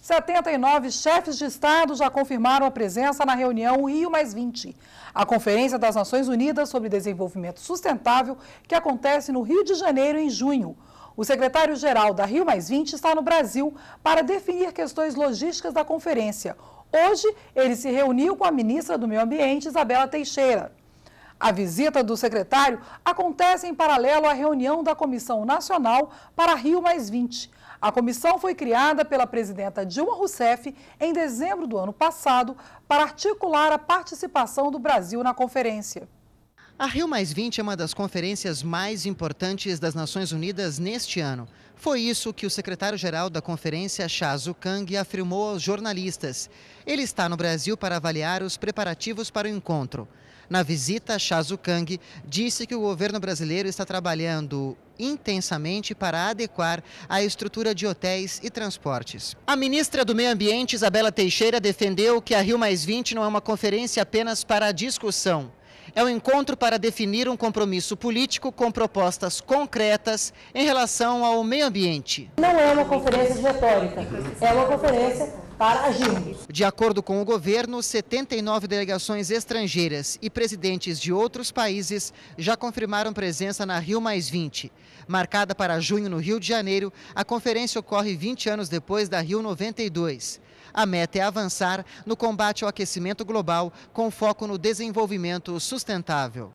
79 chefes de Estado já confirmaram a presença na reunião Rio Mais 20, a Conferência das Nações Unidas sobre Desenvolvimento Sustentável, que acontece no Rio de Janeiro em junho. O secretário-geral da Rio Mais 20 está no Brasil para definir questões logísticas da conferência. Hoje, ele se reuniu com a ministra do Meio Ambiente, Isabela Teixeira. A visita do secretário acontece em paralelo à reunião da Comissão Nacional para Rio A comissão foi criada pela presidenta Dilma Rousseff em dezembro do ano passado para articular a participação do Brasil na conferência. A Rio é uma das conferências mais importantes das Nações Unidas neste ano. Foi isso que o secretário-geral da conferência, Chazo Kang, afirmou aos jornalistas. Ele está no Brasil para avaliar os preparativos para o encontro na visita a Shazukang, disse que o governo brasileiro está trabalhando intensamente para adequar a estrutura de hotéis e transportes. A ministra do Meio Ambiente, Isabela Teixeira, defendeu que a Rio não é uma conferência apenas para a discussão é um encontro para definir um compromisso político com propostas concretas em relação ao meio ambiente. Não é uma conferência de retórica, é uma conferência para agirmos. De acordo com o governo, 79 delegações estrangeiras e presidentes de outros países já confirmaram presença na Rio Marcada para junho no Rio de Janeiro, a conferência ocorre 20 anos depois da Rio 92. A meta é avançar no combate ao aquecimento global com foco no desenvolvimento sustentável.